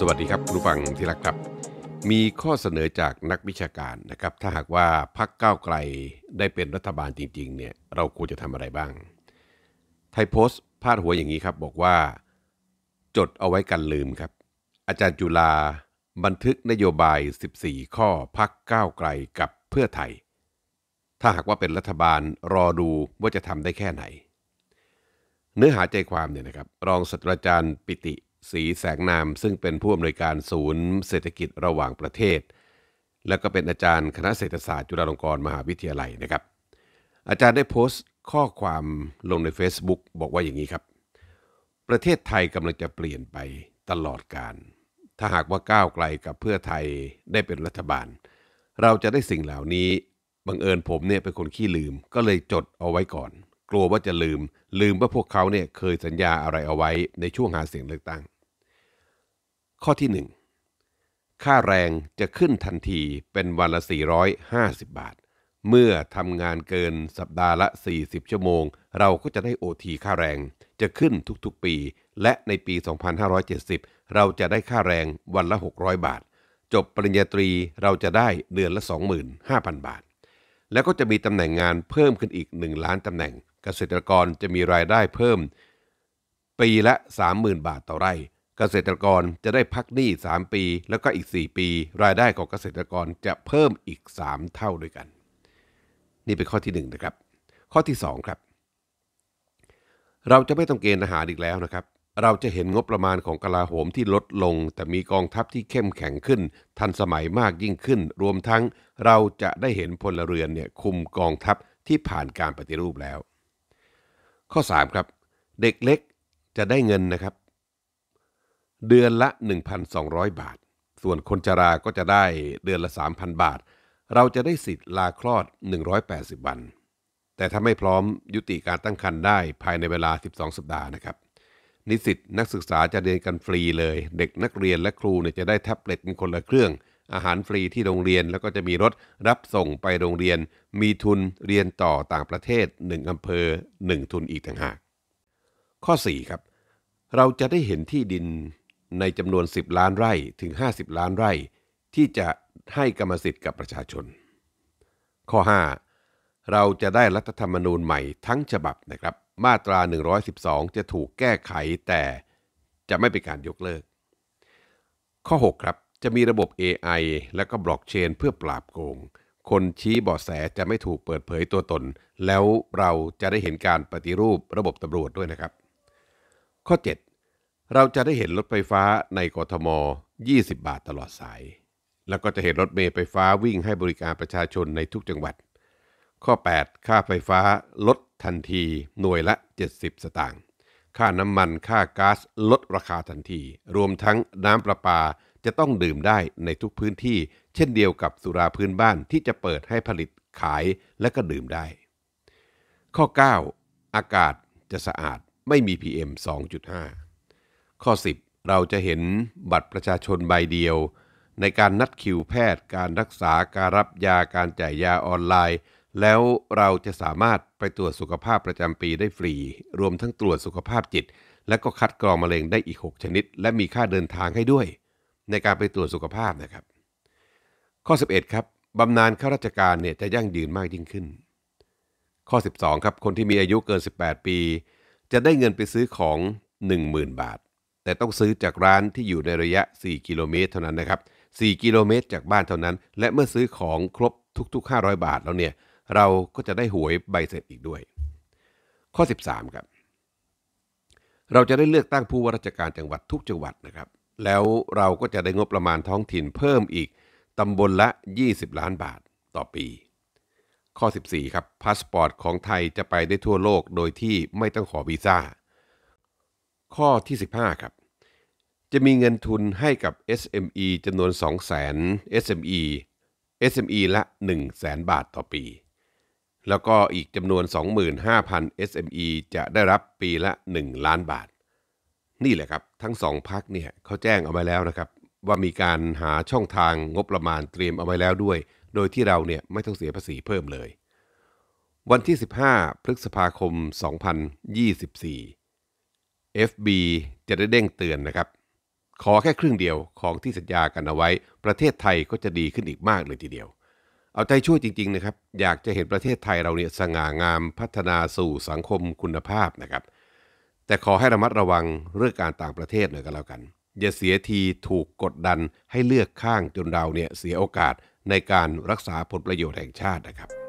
สวัสดีครับคุณฟังที่รักครับ มีข้อเสนอจากนักวิชาการนะครับ ถ้าหากว่าพรรคก้าวไกลได้เป็นรัฐบาลจริง ๆเนี่ยเราควรจะทำอะไรบ้าง ไทยโพสต์พาดหัวอย่างนี้ครับบอกว่าจดเอาไว้กันลืมครับ อาจารย์จุลาบันทึกนโยบาย 14 ข้อพักก้าวไกลกับเพื่อไทย ถ้าหากว่าเป็นรัฐบาลรอดูว่าจะทำได้แค่ไหน เนื้อหาใจความเนี่ยนะครับรองศาสตราจารย์ปิติศรีแสงนามซึ่งเป็นผู้อำนวยการศูนย์เศรษฐกิจระหว่างประเทศ และก็เป็นอาจารย์คณะเศรษฐศาสตร์จุฬาลงกรณ์มหาวิทยาลัยนะครับ อาจารย์ได้โพสต์ข้อความลงใน Facebook บอกว่าอย่างนี้ครับ ประเทศไทยกำลังจะเปลี่ยนไปตลอดการ ถ้าหากว่าก้าวไกลกับเพื่อไทยได้เป็นรัฐบาล เราจะได้สิ่งเหล่านี้ บังเอิญผมเนี่ยเป็นคนขี้ลืม ก็เลยจดเอาไว้ก่อน กลัวว่าจะลืม ลืมว่าพวกเขาเนี่ยเคยสัญญาอะไรเอาไว้ในช่วงหาเสียงเลือกตั้งข้อที่ 1 ค่าแรงจะขึ้นทันทีเป็นวันละ 450 บาท เมื่อทำงานเกินสัปดาห์ละ40 ชั่วโมงเราก็จะได้โอทีค่าแรง จะขึ้นทุกๆปี และในปี 2570เราจะได้ค่าแรงวันละ600บาท จบปริญญาตรีเราจะได้เดือนละ25,000บาท แล้วก็จะมีตำแหน่งงานเพิ่มขึ้นอีก 1 ล้านตำแหน่ง เกษตรกรจะมีรายได้เพิ่ม ปีละ30,000 บาทต่อไร่เกษตรกรจะได้พักหนี้ 3 ปี แล้วก็อีก 4 ปี รายได้ของเกษตรกรจะเพิ่มอีก 3 เท่าด้วยกัน นี่เป็นข้อที่1นะครับข้อที่ 2 ครับ เราจะไม่ต้องเกณฑ์อาหารอีกแล้วนะครับ เราจะเห็นงบประมาณของกลาโหมที่ลดลง แต่มีกองทัพที่เข้มแข็งขึ้น ทันสมัยมากยิ่งขึ้น รวมทั้งเราจะได้เห็นพลเรือนเนี่ยคุมกองทัพที่ผ่านการปฏิรูปแล้ว ข้อ 3 ครับ เด็กเล็กจะได้เงินนะครับเดือนละ 1,200 บาท ส่วนคนชราก็จะได้เดือนละ 3,000 บาท เราจะได้สิทธิ์ลาคลอด 180 วัน แต่ถ้าไม่พร้อมยุติการตั้งครรภ์ได้ภายในเวลา 12 สัปดาห์นะครับ นิสิตนักศึกษาจะเรียนกันฟรีเลย เด็กนักเรียนและครูเนี่ยจะได้แท็บเล็ตเป็นคนละเครื่อง อาหารฟรีที่โรงเรียน แล้วก็จะมีรถรับส่งไปโรงเรียน มีทุนเรียนต่อต่างประเทศ1อำเภอ 1 ทุนอีกต่างหากข้อ4ครับ เราจะได้เห็นที่ดินในจำนวน 10 ล้านไร่ถึง 50 ล้านไร่ ที่จะให้กรรมสิทธิ์กับประชาชน ข้อ 5 เราจะได้รัฐธรรมนูญใหม่ทั้งฉบับนะครับ มาตรา 112 จะถูกแก้ไขแต่จะไม่เป็นการยกเลิก ข้อ 6 ครับจะมีระบบ AI และก็บล็อกเชนเพื่อปราบโกง คนชี้บอแสจะไม่ถูกเปิดเผยตัวตน แล้วเราจะได้เห็นการปฏิรูประบบตำรวจด้วยนะครับ ข้อ 7เราจะได้เห็นรถไฟฟ้าในกทม 20 บาทตลอดสาย แล้วก็จะเห็นรถเมล์ไฟฟ้าวิ่งให้บริการประชาชนในทุกจังหวัด ข้อ 8 ค่าไฟฟ้าลดทันที หน่วยละ 70 สตางค์ ค่าน้ำมันค่าก๊าซลดราคาทันที รวมทั้งน้ำประปาจะต้องดื่มได้ในทุกพื้นที่ เช่นเดียวกับสุราพื้นบ้านที่จะเปิดให้ผลิตขายและก็ดื่มได้ ข้อ9อากาศจะสะอาดไม่มี PM 2.5ข้อ 10 เราจะเห็นบัตรประชาชนใบเดียว ในการนัดคิวแพทย์ การรักษาการรับยาการจ่ายยาออนไลน์ แล้วเราจะสามารถไปตรวจสุขภาพประจำปีได้ฟรี รวมทั้งตรวจสุขภาพจิต และก็คัดกรองมะเร็งได้อีก 6 ชนิด และมีค่าเดินทางให้ด้วยในการไปตรวจสุขภาพนะครับ ข้อ 11ครับบำนาญข้าราชการเนี่ยจะยั่งยืนมากยิ่งขึ้น ข้อ 12 ครับคนที่มีอายุเกิน 18 ปี จะได้เงินไปซื้อของ 10,000 บาทแต่ต้องซื้อจากร้านที่อยู่ในระยะ 4 กิโลเมตรเท่านั้นนะครับ 4 กิโลเมตรจากบ้านเท่านั้น และเมื่อซื้อของครบทุกๆ 500 บาทแล้วเนี่ย เราก็จะได้หวยใบเสร็จอีกด้วย ข้อ 13 ครับ เราจะได้เลือกตั้งผู้ว่าราชการจังหวัดทุกจังหวัดนะครับ แล้วเราก็จะได้งบประมาณท้องถิ่นเพิ่มอีกตำบลละ 20 ล้านบาทต่อปี ข้อ 14 ครับ พาสปอร์ตของไทยจะไปได้ทั่วโลกโดยที่ไม่ต้องขอวีซ่าข้อที่ 15ครับ จะมีเงินทุนให้กับ SME จำนวน 200,000 SME SME ละ100,000บาทต่อปี แล้วก็อีกจำนวน 25,000 SME จะได้รับปีละ 1 ล้านบาท นี่แหละครับทั้งสองพักเนี่ยเขาแจ้งเอาไว้แล้วนะครับ ว่ามีการหาช่องทางงบประมาณเตรียมเอาไว้แล้วด้วย โดยที่เราเนี่ยไม่ต้องเสียภาษีเพิ่มเลย วันที่ 15พฤษภาคม2024 FB จะได้เด้งเตือนนะครับ ขอแค่ครึ่งเดียวของที่สัญญากันเอาไว้ ประเทศไทยก็จะดีขึ้นอีกมากเลยทีเดียว เอาใจช่วยจริง ๆนะครับ อยากจะเห็นประเทศไทยเราเนี่ยสง่างามพัฒนาสู่สังคมคุณภาพนะครับ แต่ขอให้ระมัดระวังเรื่องการต่างประเทศหน่อยก็แล้วกัน อย่าเสียทีถูกกดดันให้เลือกข้างจนเราเนี่ยเสียโอกาสในการรักษาผลประโยชน์แห่งชาตินะครับ